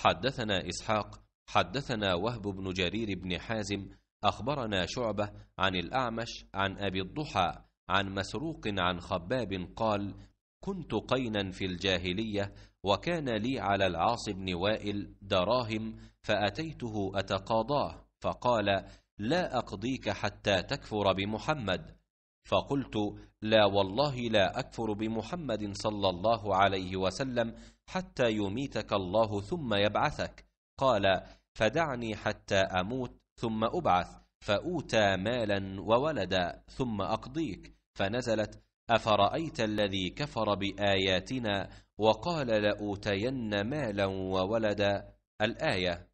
حدثنا إسحاق حدثنا وهب بن جرير بن حازم أخبرنا شعبة عن الأعمش عن أبي الضحى عن مسروق عن خباب قال كنت قينا في الجاهلية وكان لي على العاص بن وائل دراهم فأتيته أتقاضاه فقال لا أقضيك حتى تكفر بمحمد فقلت لا والله لا اكفر بمحمد صلى الله عليه وسلم حتى يميتك الله ثم يبعثك قال فدعني حتى اموت ثم ابعث فاوتى مالا وولدا ثم اقضيك فنزلت افرايت الذي كفر باياتنا وقال لاوتين مالا وولدا الايه